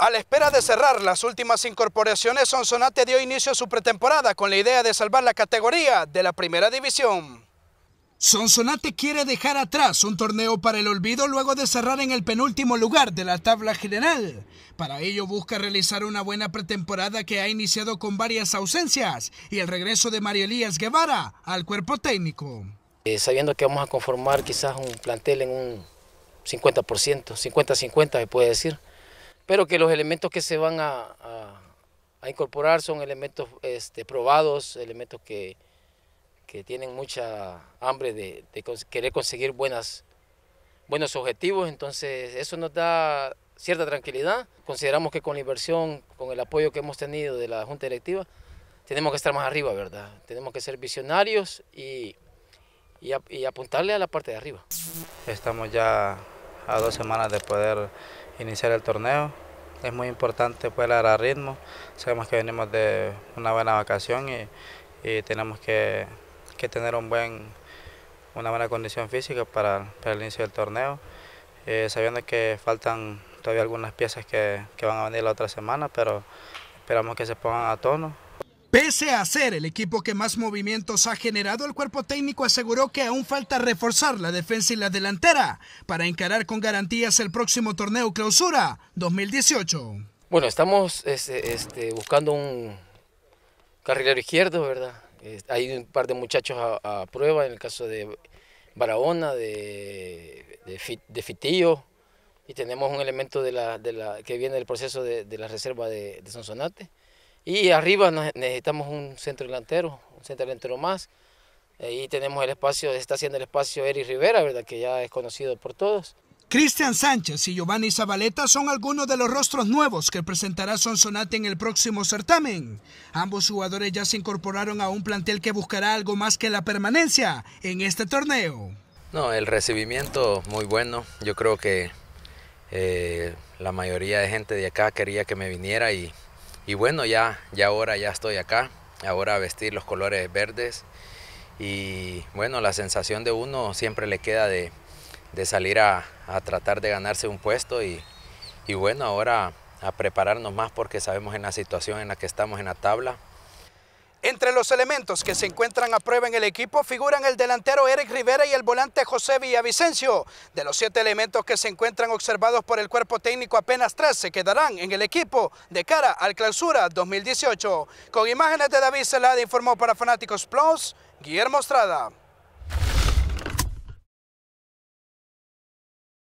A la espera de cerrar las últimas incorporaciones, Sonsonate dio inicio a su pretemporada con la idea de salvar la categoría de la primera división. Sonsonate quiere dejar atrás un torneo para el olvido luego de cerrar en el penúltimo lugar de la tabla general. Para ello busca realizar una buena pretemporada que ha iniciado con varias ausencias y el regreso de María Elías Guevara al cuerpo técnico. Eh, sabiendo que vamos a conformar quizás un plantel en un 50%, 50-50 se puede decir pero que los elementos que se van a, incorporar son elementos este, probados, elementos que, tienen mucha hambre de, querer conseguir buenas, buenos objetivos, entonces eso nos da cierta tranquilidad. Consideramos que con la inversión, con el apoyo que hemos tenido de la Junta Directiva, tenemos que estar más arriba, ¿verdad? Tenemos que ser visionarios y, y apuntarle a la parte de arriba. Estamos ya a dos semanas de poder iniciar el torneo. Es muy importante poder pues, agarrar ritmo. Sabemos que venimos de una buena vacación y, tenemos que, tener un buen, una buena condición física para, el inicio del torneo. Eh, sabiendo que faltan todavía algunas piezas que van a venir la otra semana, pero esperamos que se pongan a tono Pese a ser el equipo que más movimientos ha generado, el cuerpo técnico aseguró que aún falta reforzar la defensa y la delantera para encarar con garantías el próximo torneo clausura 2018. Bueno, estamos este, este, buscando un carrilero izquierdo, ¿verdad? Hay un par de muchachos a, prueba, en el caso de Barahona, de, Fitillo, y tenemos un elemento de que viene del proceso de, la reserva de, Sonsonate y arriba necesitamos un centro delantero, un centro delantero más. Ahí tenemos el espacio, está haciendo el espacio Eric Rivera, ¿verdad? que ya es conocido por todos. Cristian Sánchez y Giovanni Zabaleta son algunos de los rostros nuevos que presentará Sonsonate en el próximo certamen. Ambos jugadores ya se incorporaron a un plantel que buscará algo más que la permanencia en este torneo. No, el recibimiento muy bueno. Yo creo que eh, la mayoría de gente de acá quería que me viniera y, y bueno, ya, ya ahora ya estoy acá, ahora a vestir los colores verdes. Y bueno, la sensación de uno siempre le queda de, salir a, tratar de ganarse un puesto y bueno, ahora a prepararnos más porque sabemos en la situación en la que estamos en la tabla, entre los elementos que se encuentran a prueba en el equipo figuran el delantero Eric Rivera y el volante José Villavicencio. De los siete elementos que se encuentran observados por el cuerpo técnico, apenas tres se quedarán en el equipo de cara al clausura 2018. Con imágenes de David Celada informó para Fanáticos Plus, Guillermo Estrada.